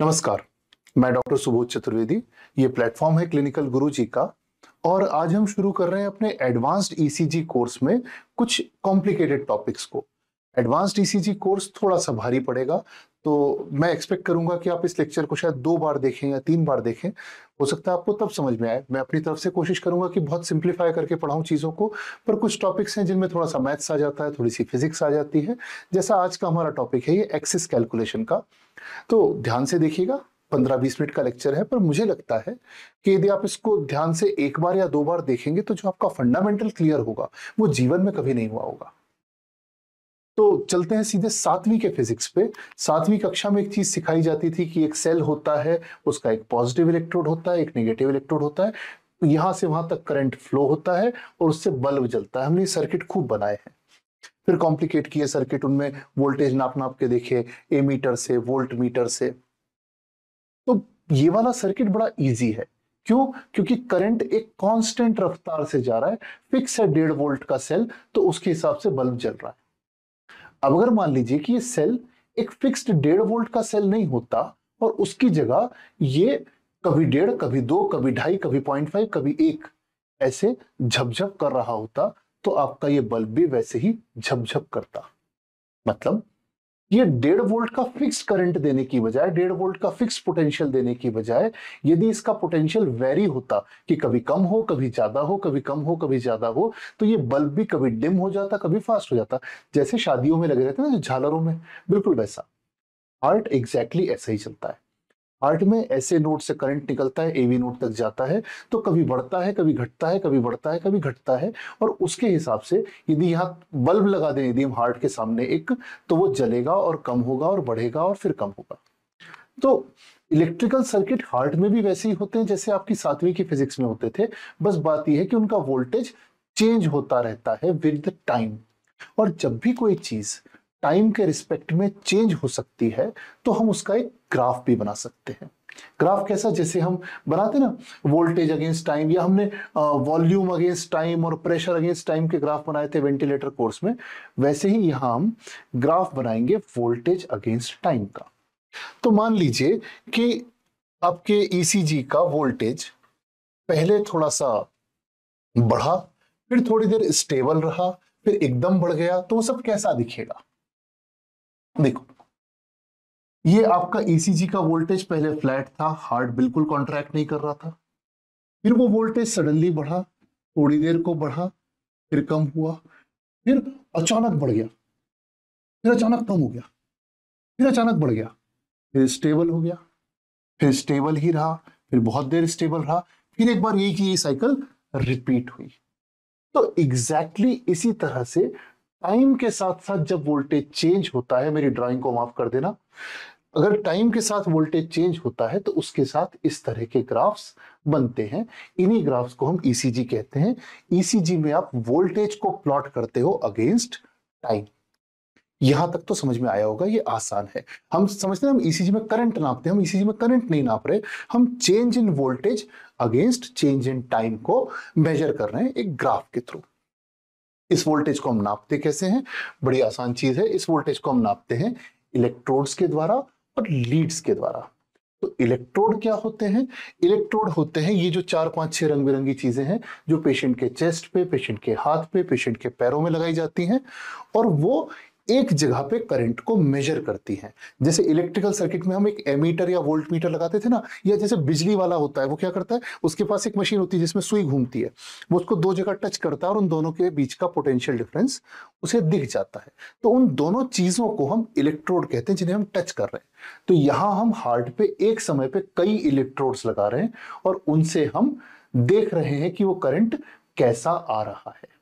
नमस्कार मैं डॉक्टर सुबोध चतुर्वेदी ये प्लेटफॉर्म है क्लिनिकल गुरु जी का और आज हम शुरू कर रहे हैं अपने एडवांस्ड ईसीजी e कोर्स में कुछ कॉम्प्लिकेटेड टॉपिक्स को एडवांस्ड ईसीजी e कोर्स थोड़ा सा भारी पड़ेगा तो मैं एक्सपेक्ट करूंगा कि आप इस लेक्चर को शायद दो बार देखें या तीन बार देखें हो सकता है आपको तब समझ में आए मैं अपनी तरफ से कोशिश करूंगा कि बहुत सिंप्लीफाई करके पढ़ाऊँ चीज़ों को पर कुछ टॉपिक्स हैं जिनमें थोड़ा सा मैथ्स आ जाता है थोड़ी सी फिजिक्स आ जाती है जैसा आज का हमारा टॉपिक है ये एक्सिस कैलकुलेशन का तो ध्यान से देखिएगा पंद्रह बीस मिनट का लेक्चर है पर मुझे लगता है कि यदि आप इसको ध्यान से एक बार या दो बार देखेंगे तो जो आपका फंडामेंटल क्लियर होगा वो जीवन में कभी नहीं हुआ होगा तो चलते हैं सीधे सातवीं के फिजिक्स पे सातवीं कक्षा में एक चीज सिखाई जाती थी कि एक सेल होता है उसका एक पॉजिटिव इलेक्ट्रोड होता है एक नेगेटिव इलेक्ट्रोड होता है यहां से वहां तक करंट फ्लो होता है और उससे बल्ब जलता है हमने सर्किट खूब बनाए हैं फिर कॉम्प्लिकेट किए सर्किट उनमें वोल्टेज नाप नाप के देखे ए मीटर से वोल्ट मीटर से तो ये वाला सर्किट बड़ा इजी है क्यों क्योंकि करंट एक कांस्टेंट रफ्तार से जा रहा है फिक्स है डेढ़ वोल्ट का सेल तो उसके हिसाब से बल्ब जल रहा है अब अगर मान लीजिए कि ये सेल एक फिक्स्ड डेढ़ वोल्ट का सेल नहीं होता और उसकी जगह ये कभी डेढ़ कभी दो कभी ढाई कभी पॉइंट फाइव कभी एक ऐसे झपझप कर रहा होता तो आपका ये बल्ब भी वैसे ही झपझप करता मतलब ये डेढ़ वोल्ट का फिक्स करंट देने की बजाय डेढ़ वोल्ट का फिक्स पोटेंशियल देने की बजाय यदि इसका पोटेंशियल वेरी होता कि कभी कम हो कभी ज्यादा हो कभी कम हो कभी ज्यादा हो तो ये बल्ब भी कभी डिम हो जाता कभी फास्ट हो जाता जैसे शादियों में लगे रहते ना जो झालरों में बिल्कुल वैसा हार्ट एग्जैक्टली exactly ऐसा ही चलता है हार्ट में ऐसे नोट से करंट निकलता है एवी नोट तक जाता है तो कभी बढ़ता है कभी घटता है कभी बढ़ता है कभी घटता है और उसके हिसाब से यदि यहाँ बल्ब लगा दें यदि हम हार्ट के सामने एक तो वो जलेगा और कम होगा और बढ़ेगा और फिर कम होगा तो इलेक्ट्रिकल सर्किट हार्ट में भी वैसे ही होते हैं जैसे आपकी सातवीं की फिजिक्स में होते थे बस बात यह है कि उनका वोल्टेज चेंज होता रहता है विद टाइम और जब भी कोई चीज टाइम के रिस्पेक्ट में चेंज हो सकती है तो हम उसका एक ग्राफ भी बना सकते हैं ग्राफ कैसा जैसे हम बनाते ना वोल्टेज अगेंस्ट टाइम या हमने वॉल्यूम अगेंस्ट टाइम और प्रेशर अगेंस्ट टाइम के ग्राफ बनाए थे वेंटिलेटर कोर्स में वैसे ही यहां हम ग्राफ बनाएंगे वोल्टेज अगेंस्ट टाइम का तो मान लीजिए कि आपके ईसीजी e का वोल्टेज पहले थोड़ा सा बढ़ा फिर थोड़ी देर स्टेबल रहा फिर एकदम बढ़ गया तो वो सब कैसा दिखेगा देखो ये आपका एसीजी का वोल्टेज पहले फ्लैट था हार्ट बिल्कुल कॉन्ट्रैक्ट नहीं कर रहा था फिर वो वोल्टेज सडनली बढ़ा थोड़ी देर को बढ़ा फिर कम हुआ फिर अचानक बढ़ गया फिर अचानक कम हो गया फिर अचानक बढ़ गया फिर स्टेबल हो गया फिर स्टेबल ही रहा फिर बहुत देर स्टेबल रहा फिर एक बार यही की साइकिल रिपीट हुई तो एग्जैक्टली exactly इसी तरह से टाइम के साथ साथ जब वोल्टेज चेंज होता है मेरी ड्राइंग को माफ कर देना अगर टाइम के साथ वोल्टेज चेंज होता है तो उसके साथ इस तरह के ग्राफ्स बनते हैं इन्हीं ग्राफ्स को हम ईसीजी e कहते हैं ईसीजी e में आप वोल्टेज को प्लॉट करते हो अगेंस्ट टाइम यहां तक तो समझ में आया होगा ये आसान है हम समझते हैं हम ईसीजी e में करंट नापते हैं हम ईसीजी में करंट नहीं नाप रहे हम change in voltage against change in time को मेजर कर रहे हैं एक ग्राफ के थ्रू इस वोल्टेज को हम नापते कैसे हैं बड़ी आसान चीज है इस वोल्टेज को हम नापते हैं इलेक्ट्रोड्स के द्वारा और लीड्स के द्वारा तो इलेक्ट्रोड क्या होते हैं इलेक्ट्रोड होते हैं ये जो चार पांच छह रंग बिरंगी चीजें हैं जो पेशेंट के चेस्ट पे पेशेंट के हाथ पे पेशेंट के पैरों में लगाई जाती हैं और वो एक जगह पे करंट को मेजर करती हैं जैसे इलेक्ट्रिकल सर्किट में हम एक एमीटर या वोल्ट मीटर लगाते थे ना या जैसे बिजली वाला होता है वो क्या करता है उसके पास एक मशीन होती है जिसमें सुई घूमती है वो उसको दो जगह टच करता है और उन दोनों के बीच का पोटेंशियल डिफरेंस उसे दिख जाता है तो उन दोनों चीज़ों को हम इलेक्ट्रोड कहते हैं जिन्हें हम टच कर रहे हैं तो यहां हम हार्ट पे एक समय पे कई इलेक्ट्रोड्स लगा रहे हैं और उनसे हम देख रहे हैं कि वो करंट कैसा आ रहा है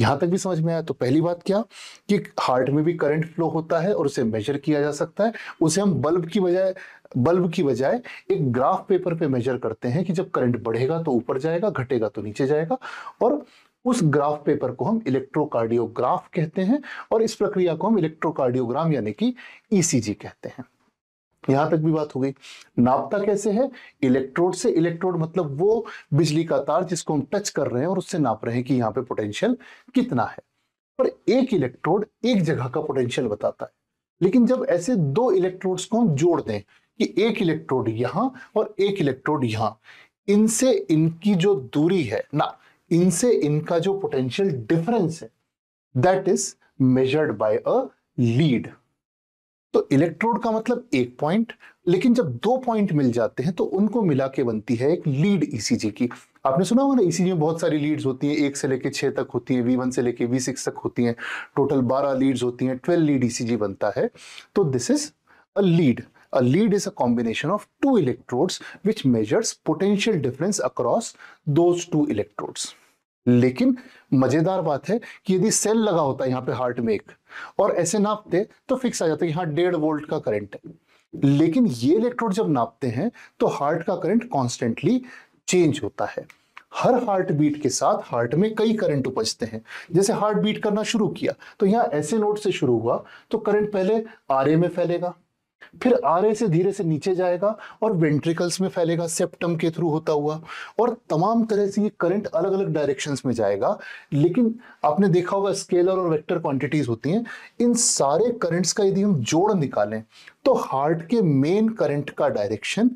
यहां तक भी समझ में आया तो पहली बात क्या कि हार्ट में भी करंट फ्लो होता है और उसे मेजर किया जा सकता है उसे हम बल्ब की बजाय बल्ब की बजाय एक ग्राफ पेपर पे मेजर करते हैं कि जब करंट बढ़ेगा तो ऊपर जाएगा घटेगा तो नीचे जाएगा और उस ग्राफ पेपर को हम इलेक्ट्रोकार्डियोग्राफ कहते हैं और इस प्रक्रिया को हम इलेक्ट्रोकार्डियोग्राम यानी कि ईसीजी e कहते हैं यहां तक भी बात हो गई नापता कैसे है इलेक्ट्रोड से इलेक्ट्रोड मतलब वो बिजली का तार जिसको हम टच कर रहे हैं और उससे नाप रहे हैं कि यहाँ पे पोटेंशियल कितना है पर एक इलेक्ट्रोड एक जगह का पोटेंशियल बताता है लेकिन जब ऐसे दो इलेक्ट्रोड्स को हम जोड़ दें कि एक इलेक्ट्रोड यहां और एक इलेक्ट्रोड यहां इनसे इनकी जो दूरी है ना इनसे इनका जो पोटेंशियल डिफरेंस है that is measured by a lead तो इलेक्ट्रोड का मतलब एक पॉइंट लेकिन जब दो पॉइंट मिल जाते हैं तो उनको मिला के बनती है एक लीड ईसीजी e की आपने सुना होगा ना ईसीजी e में बहुत सारी लीड्स होती हैं एक से लेके छह तक होती हैं वी वन से लेके वी सिक्स तक होती हैं टोटल बारह लीड्स होती हैं ट्वेल्व लीड ईसीजी बनता है तो this is a lead a lead is a combination of two electrodes which measures potential difference across those two electrodes लेकिन मजेदार बात है कि यदि सेल लगा होता है यहाँ पे हार्ट में एक और ऐसे नापते तो फिक्स आ जाता है यहाँ डेढ़ वोल्ट का करंट है लेकिन ये इलेक्ट्रोड जब नापते हैं तो हार्ट का करंट कॉन्स्टेंटली चेंज होता है हर हार्ट बीट के साथ हार्ट में कई करंट उपजते हैं जैसे हार्ट बीट करना शुरू किया तो यहाँ ऐसे नोट से शुरू हुआ तो करंट पहले आर में फैलेगा फिर आर से धीरे से नीचे जाएगा और वेंट्रिकल्स में फैलेगा सेप्टम के थ्रू होता हुआ और तमाम तरह से ये करंट अलग अलग डायरेक्शंस में जाएगा लेकिन आपने देखा होगा स्केलर और वेक्टर क्वांटिटीज होती हैं इन सारे करंट्स का यदि हम जोड़ निकालें तो हार्ट के मेन करंट का डायरेक्शन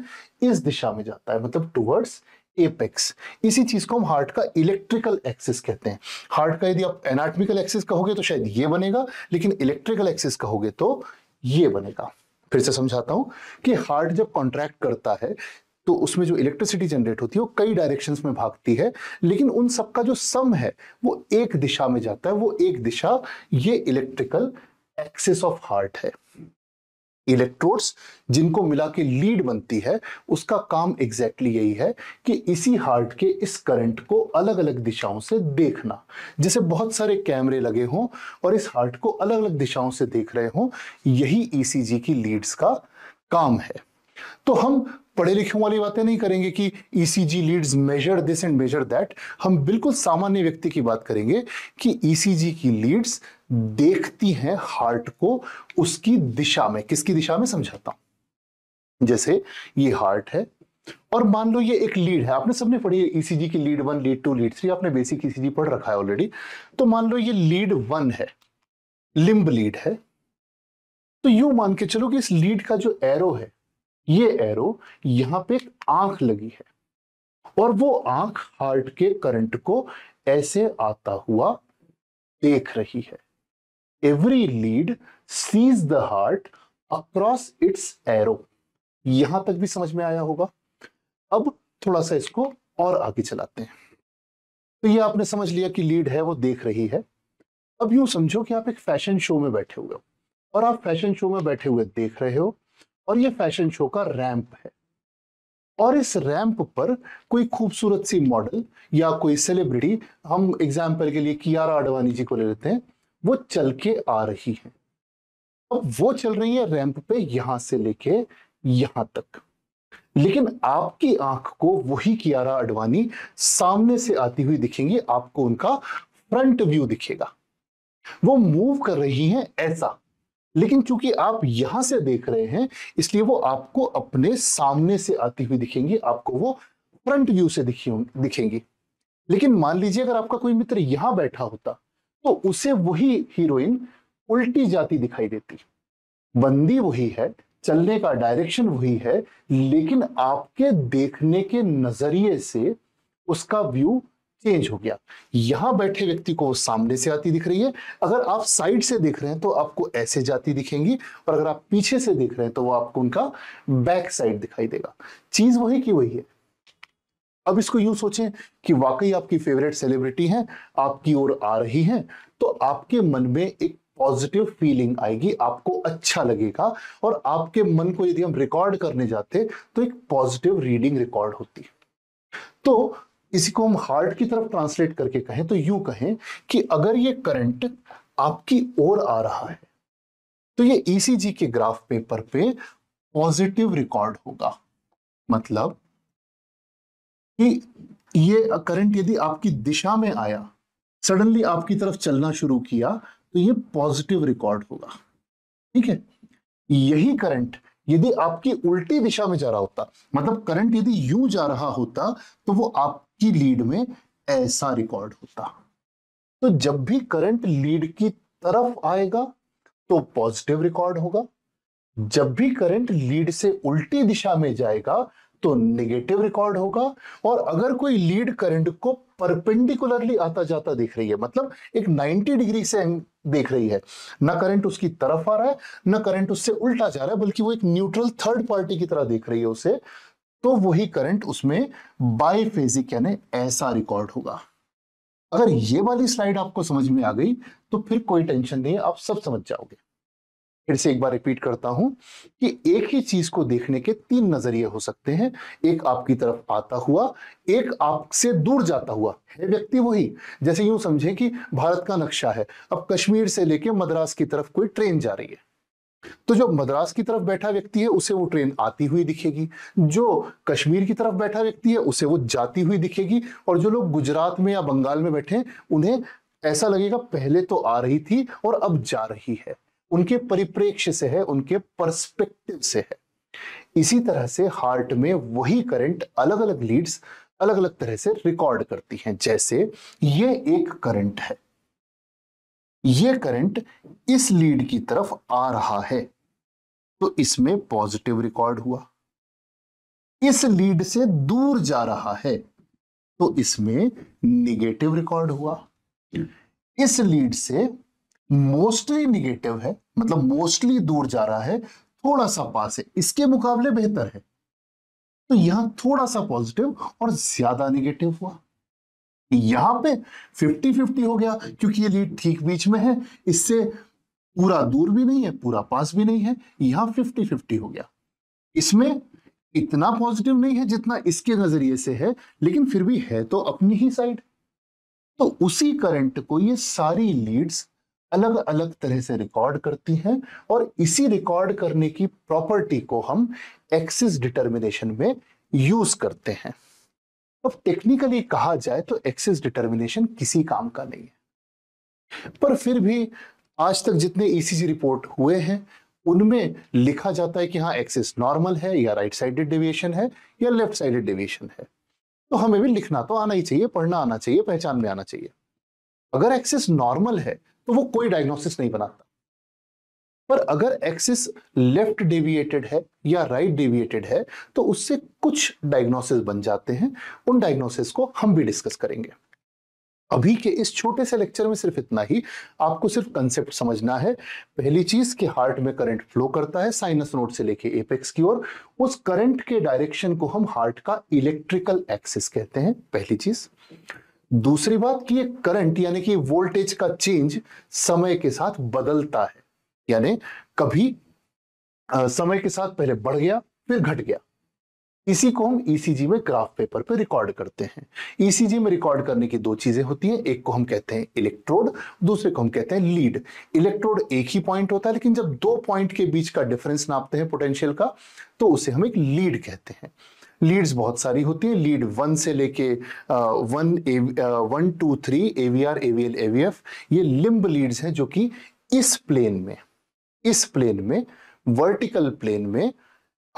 इस दिशा में जाता है मतलब टूवर्ड्स एपेक्स इसी चीज को हम हार्ट का इलेक्ट्रिकल एक्सिस कहते हैं हार्ट का यदि आप एनाटमिकल एक्सिस कहोगे तो शायद ये बनेगा लेकिन इलेक्ट्रिकल एक्सिस कहोगे तो ये बनेगा फिर से समझाता हूँ कि हार्ट जब कॉन्ट्रैक्ट करता है तो उसमें जो इलेक्ट्रिसिटी जनरेट होती है वो कई डायरेक्शन में भागती है लेकिन उन सबका जो सम है वो एक दिशा में जाता है वो एक दिशा ये इलेक्ट्रिकल एक्सिस ऑफ हार्ट है इलेक्ट्रोड्स जिनको मिला के लीड बनती है उसका काम एग्जैक्टली exactly यही है कि इसी हार्ट के इस करंट को अलग अलग दिशाओं से देखना जैसे बहुत सारे कैमरे लगे हों और इस हार्ट को अलग अलग दिशाओं से देख रहे हों यही ईसीजी e की लीड्स का काम है तो हम पढ़े लिखे वाली बातें नहीं करेंगे कि E C G leads measure this and measure that हम बिल्कुल सामान्य व्यक्ति की बात करेंगे कि ई सी जी की लीड्स देखती हैं हार्ट को उसकी दिशा में किसकी दिशा में समझाता हूं जैसे ये हार्ट है और मान लो ये एक लीड है आपने सबने पढ़ी है ईसीजी e की lead one lead two lead three आपने बेसिक ईसीजी e पढ़ रखा है ऑलरेडी तो मान लो ये लीड वन है लिंब लीड है तो यू मान के चलो कि इस लीड का जो एरो है ये एरो यहां पे आंख लगी है और वो आंख हार्ट के करंट को ऐसे आता हुआ देख रही है every lead sees the heart across its arrow यहां तक भी समझ में आया होगा अब थोड़ा सा इसको और आगे चलाते हैं तो ये आपने समझ लिया कि लीड है वो देख रही है अब यूं समझो कि आप एक फैशन शो में बैठे हुए हो और आप फैशन शो में बैठे हुए देख रहे हो और ये फैशन शो का रैंप है और इस रैंप पर कोई खूबसूरत सी मॉडल या कोई सेलिब्रिटी हम एग्जाम्पल के लिए कियारा आडवाणी जी को ले लेते हैं वो चल के आ रही है अब वो चल रही है रैंप पे यहां से लेके यहां तक लेकिन आपकी आंख को वही कियारा आडवाणी सामने से आती हुई दिखेंगी आपको उनका फ्रंट व्यू दिखेगा वो मूव कर रही हैं ऐसा लेकिन चूंकि आप यहां से देख रहे हैं इसलिए वो आपको अपने सामने से आती हुई दिखेंगी आपको वो फ्रंट व्यू से दिखेंगी लेकिन मान लीजिए अगर आपका कोई मित्र यहां बैठा होता तो उसे वही हीरोइन उल्टी जाती दिखाई देती बंदी वही है चलने का डायरेक्शन वही है लेकिन आपके देखने के नजरिए से उसका व्यू चेंज हो गया यहां बैठे व्यक्ति को सामने से आती दिख रही है अगर आप साइड से देख रहे हैं तो आपको ऐसे जाती दिखेंगी और अगर आप पीछे से देख रहे हैं तो वो आपको उनका बैक साइड दिखाई देगा चीज वही की वही है अब इसको यूं सोचें कि वाकई आपकी फेवरेट सेलिब्रिटी है आपकी ओर आ रही है तो आपके मन में एक पॉजिटिव फीलिंग आएगी आपको अच्छा लगेगा और आपके मन को यदि हम रिकॉर्ड करने जाते तो एक पॉजिटिव रीडिंग रिकॉर्ड होती तो इसी को हम हार्ट की तरफ ट्रांसलेट करके कहें तो यू कहें कि अगर ये करंट आपकी ओर आ रहा है तो ये ईसीजी e के ग्राफ पेपर पे पॉजिटिव रिकॉर्ड होगा मतलब कि ये करंट यदि आपकी दिशा में आया सडनली आपकी तरफ चलना शुरू किया तो ये पॉजिटिव रिकॉर्ड होगा ठीक है यही करंट यदि आपकी उल्टी दिशा में जा रहा होता मतलब करंट यदि यू जा रहा होता तो वो आप की लीड में ऐसा रिकॉर्ड होता तो जब भी करंट लीड की तरफ आएगा तो पॉजिटिव रिकॉर्ड होगा जब भी करंट लीड से उल्टी दिशा में जाएगा तो नेगेटिव रिकॉर्ड होगा और अगर कोई लीड करंट को परपेंडिकुलरली आता जाता दिख रही है मतलब एक 90 डिग्री से देख रही है ना करंट उसकी तरफ आ रहा है ना करंट उससे उल्टा जा रहा है बल्कि वो एक न्यूट्रल थर्ड पार्टी की तरह देख रही है उसे तो वही करंट उसमें बायफेजिक यानी ऐसा रिकॉर्ड होगा अगर ये वाली स्लाइड आपको समझ में आ गई तो फिर कोई टेंशन नहीं आप सब समझ जाओगे फिर से एक बार रिपीट करता हूं कि एक ही चीज को देखने के तीन नजरिए हो सकते हैं एक आपकी तरफ आता हुआ एक आपसे दूर जाता हुआ है व्यक्ति वही जैसे यूं समझे कि भारत का नक्शा है अब कश्मीर से लेके मद्रास की तरफ कोई ट्रेन जा रही है तो जो मद्रास की तरफ बैठा व्यक्ति है उसे वो ट्रेन आती हुई दिखेगी जो कश्मीर की तरफ बैठा व्यक्ति है उसे वो जाती हुई दिखेगी और जो लोग गुजरात में या बंगाल में बैठे उन्हें ऐसा लगेगा पहले तो आ रही थी और अब जा रही है उनके परिप्रेक्ष्य से है उनके परस्पेक्टिव से है इसी तरह से हार्ट में वही करंट अलग अलग लीड्स अलग अलग तरह से रिकॉर्ड करती हैं जैसे ये एक करंट है ये करंट इस लीड की तरफ आ रहा है तो इसमें पॉजिटिव रिकॉर्ड हुआ इस लीड से दूर जा रहा है तो इसमें निगेटिव रिकॉर्ड हुआ इस लीड से मोस्टली निगेटिव है मतलब मोस्टली दूर जा रहा है थोड़ा सा पास है इसके मुकाबले बेहतर है तो यहां थोड़ा सा पॉजिटिव और ज्यादा निगेटिव हुआ यहां पे 50-50 हो गया क्योंकि ये लीड ठीक बीच में है इससे पूरा दूर भी नहीं है पूरा पास भी नहीं है यहां 50-50 हो गया इसमें इतना पॉजिटिव नहीं है जितना इसके नजरिए से है लेकिन फिर भी है तो अपनी ही साइड तो उसी करंट को ये सारी लीड्स अलग अलग तरह से रिकॉर्ड करती हैं और इसी रिकॉर्ड करने की प्रॉपर्टी को हम एक्सिस डिटर्मिनेशन में यूज करते हैं अब टेक्निकली कहा जाए तो एक्सेस डिटर्मिनेशन किसी काम का नहीं है पर फिर भी आज तक जितने ईसीजी e रिपोर्ट हुए हैं उनमें लिखा जाता है कि हाँ एक्सेस नॉर्मल है या राइट साइडेड डेविएशन है या लेफ्ट साइडेड डेविएशन है तो हमें भी लिखना तो आना ही चाहिए पढ़ना आना चाहिए पहचान में आना चाहिए अगर एक्सेस नॉर्मल है तो वो कोई डायग्नोसिस नहीं बनाता पर अगर एक्सिस लेफ्ट डेविएटेड है या राइट right डेविएटेड है तो उससे कुछ डायग्नोसिस बन जाते हैं उन डायग्नोसिस को हम भी डिस्कस करेंगे अभी के इस छोटे से लेक्चर में सिर्फ इतना ही आपको सिर्फ कंसेप्ट समझना है पहली चीज कि हार्ट में करंट फ्लो करता है साइनस नोड से लेके एपेक्स की ओर उस करंट के डायरेक्शन को हम हार्ट का इलेक्ट्रिकल एक्सिस कहते हैं पहली चीज दूसरी बात कि ये करंट यानी कि वोल्टेज का चेंज समय के साथ बदलता है यानी कभी आ, समय के साथ पहले बढ़ गया फिर घट गया इसी को हम ईसीजी e में ग्राफ पेपर पे रिकॉर्ड करते हैं ईसीजी e में रिकॉर्ड करने की दो चीजें होती हैं एक को हम कहते हैं इलेक्ट्रोड दूसरे को हम कहते हैं लीड इलेक्ट्रोड एक ही पॉइंट होता है लेकिन जब दो पॉइंट के बीच का डिफरेंस नापते हैं पोटेंशियल का तो उसे हम एक लीड कहते हैं लीड्स बहुत सारी होती है लीड वन से लेके one uh one two three aVR aVL aVF ये लिम्ब लीड्स हैं जो कि इस प्लेन में इस प्लेन में वर्टिकल प्लेन में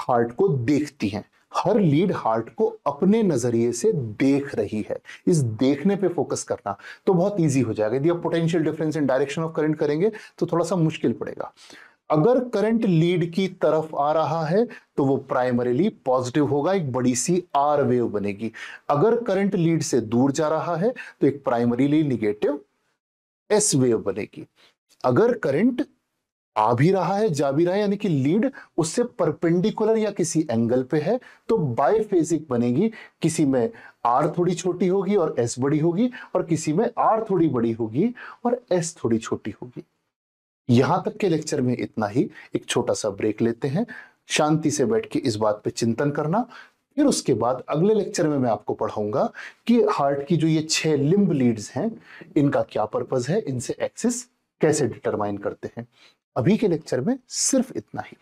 हार्ट को देखती हैं हर लीड हार्ट को अपने नजरिए से देख रही है इस देखने पे फोकस करना तो बहुत इजी हो जाएगा यदि आप potential difference in direction of current करेंगे तो थोड़ा सा मुश्किल पड़ेगा अगर करंट लीड की तरफ आ रहा है तो वो प्राइमरीली पॉजिटिव होगा एक बड़ी सी आर वेव बनेगी अगर करंट लीड से दूर जा रहा है तो एक प्राइमरीली निगेटिव एस वेव बनेगी अगर करंट आ भी रहा है जा भी रहा है यानी कि लीड उससे परपेंडिकुलर या किसी एंगल पे है तो बायफेजिक बनेगी किसी में आर थोड़ी छोटी होगी और एस बड़ी होगी और किसी में आर थोड़ी बड़ी होगी और एस थोड़ी छोटी होगी यहां तक के लेक्चर में इतना ही एक छोटा सा ब्रेक लेते हैं शांति से बैठ के इस बात पे चिंतन करना फिर उसके बाद अगले लेक्चर में मैं आपको पढ़ाऊंगा कि हार्ट की जो ये छह लिम्ब लीड्स हैं इनका क्या पर्पज है इनसे एक्सिस कैसे डिटरमाइन करते हैं अभी के लेक्चर में सिर्फ इतना ही